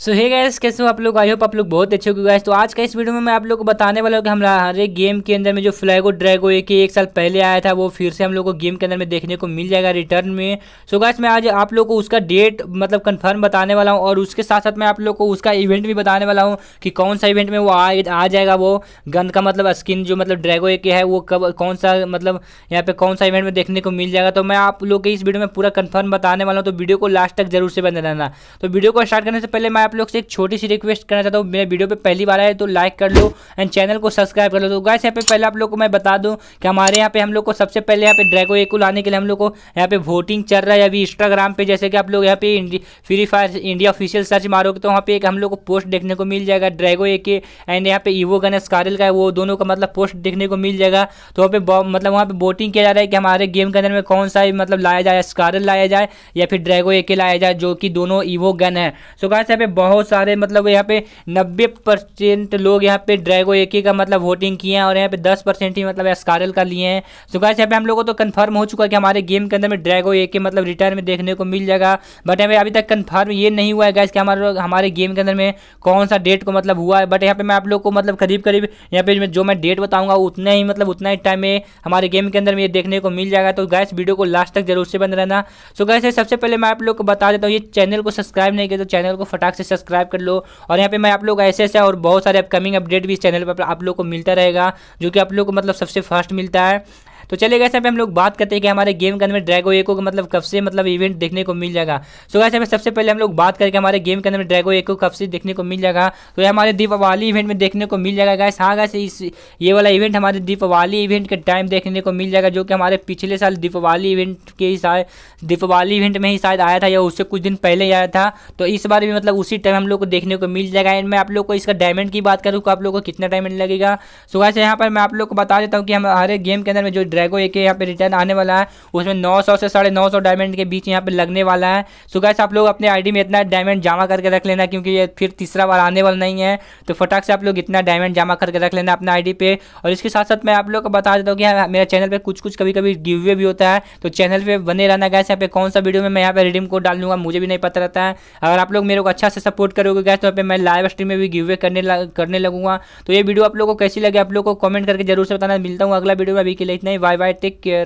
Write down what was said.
सो हे gas कैसे हो आप लोग आई होप आप लोग बहुत अच्छे हो गए तो आज का इस वीडियो में मैं आप लोग को बताने वाला हूँ कि हमारा हर एक गेम के अंदर में जो फ्लैगो ड्रैगो एक एक साल पहले आया था वो फिर से हम लोग को गेम के अंदर में देखने को मिल जाएगा रिटर्न में सो so गैस मैं आज आप लोग को उसका डेट मतलब कन्फर्म बताने वाला हूँ और उसके साथ साथ मैं आप लोग को उसका इवेंट भी बताने वाला हूँ कि कौन सा इवेंट में वो आ, आ जाएगा वो गन का मतलब स्किन जो मतलब ड्रैगो एक है वो कब कौन सा मतलब यहाँ पे कौन सा इवेंट में देखने को मिल जाएगा तो मैं आप लोग के इस वीडियो में पूरा कन्फर्म बताने वाला हूँ तो वीडियो को लास्ट तक जरूर से बने रहना तो वीडियो को स्टार्ट करने से पहले मैं आप लोग से एक छोटी सी रिक्वेस्ट करना चाहता हूँ मेरे वीडियो पे पहली बार आए तो लाइक कर लो एंड चैनल को सब्सक्राइब कर लो तो गाइस यहाँ पे पहले आप लोग को मैं बता दूँ कि हमारे यहाँ पे हम लोग को सबसे पहले यहाँ पे ड्रैगो एको लाने के लिए हम लोग को यहाँ पे वोटिंग चल रहा है अभी इंस्टाग्राम पे जैसे कि आप लोग यहाँ पे free fire India official search मारोगे तो वहाँ पे एक हम लोग को पोस्ट देखने को मिल जाएगा ड्रैगो ए के एंड यहाँ पे ईवो गणेश कारिल का है वो दोनों का मतलब पोस्ट देखने को मिल जाएगा तो वहाँ पे मतलब वहाँ पे वोटिंग किया जा रहा है कि हमारे गेम के अंदर में कौन सा मतलब लाया जाए स्कारल लाया जाए या फिर ड्रैगो ए लाया जाए जो कि दोनों ईवो गन है सो गाइस यहाँ पे बहुत सारे मतलब यहाँ पे नब्बे परसेंट लोग यहाँ पे ड्रैगो एक का मतलब वोटिंग किए हैं और यहाँ पे दस परसेंट ही मतलब स्कारल का लिए हैं सो गाइस यहाँ पे हम लोगों को तो कन्फर्म हो चुका है कि हमारे गेम के अंदर में ड्रैगो एक मतलब रिटर्न में देखने को मिल जाएगा बट यहाँ पे अभी तक कन्फर्म ये नहीं हुआ है गाइस कि हमारे हमारे गेम के अंदर में कौन सा डेट को मतलब हुआ है बट यहाँ पे मैं आप लोग को मतलब करीब करीब यहाँ पे जो मैं डेट बताऊंगा उतना ही मतलब उतना ही टाइम में हमारे गेम के अंदर में ये देखने को मिल जाएगा तो गैस वीडियो को लास्ट तक जरूर से बंद रहना सो गैस सबसे पहले मैं आप लोग को बता देता हूँ ये चैनल को सब्सक्राइब नहीं किया तो चैनल को फटाक से सब्सक्राइब कर लो और यहाँ पे मैं आप लोग ऐसे ऐसे और बहुत सारे अपकमिंग अपडेट भी इस चैनल पर आप लोग को मिलता रहेगा जो कि आप लोग को मतलब सबसे फर्स्ट मिलता है तो चलिए गए सब पे हम लोग बात करते हैं कि हमारे गेम के अंदर ड्रैगो एको का मतलब कब से मतलब इवेंट देखने को मिल जाएगा सो गए पे सबसे पहले हम लोग बात करके हमारे गेम के अंदर ड्रैगो एको कब से देखने को मिल जाएगा तो ये हमारे दीपावली इवेंट में देखने को मिल जाएगा गैस हाँ गैस इस ये वाला इवेंट हमारे दीपावली इवेंट के टाइम देखने को मिल जाएगा जो कि हमारे पिछले साल दीपावली इवेंट के ही दीपावली इवेंट में ही शायद आया था या उससे कुछ दिन पहले ही आया था तो इस बार भी मतलब उसी टाइम हम लोग को देखने को मिल जाएगा एंड मैं आप लोग को इसका डायमंड की बात करूँ तो आप लोग को कितना डायमंड लगेगा सो वैसे यहाँ पर मैं आप लोग को बता देता हूँ कि हमारे गेम के अंदर में जो ड्रैगो एक के यहाँ पे रिटर्न आने वाला है उसमें 900 से साढ़े नौ सौ डायमंड के बीच यहाँ पे लगने वाला है सो गैस आप लोग अपने आईडी में इतना डायमंड जमा करके रख लेना क्योंकि ये फिर तीसरा बार आने वाला नहीं है तो फटाक से आप लोग इतना डायमंड जमा करके रख लेना अपना आई पे और इसके साथ साथ मैं आप लोग को बता देता हूँ कि हाँ, मेरे चैनल पर कुछ कुछ कभी कभी गिवे भी होता है तो चैनल पर बने रहना गैस यहाँ पे कौन सा वीडियो में मैं यहाँ पर रिडीम कोड डाल दूंगा मुझे भी नहीं पता रहता है अगर आप लोग मेरे को अच्छा से सपोर्ट करोगे गैस तो यहाँ पर मैं लाइव स्ट्रीम में भी गिवे करने करने लगूंगा तो ये वीडियो आप लोग को कैसी लगे आप लोग को कमेंट करके जरूर से बताना मिलता हूँ अगला वीडियो में अभी के लिए इतना ही bye bye take care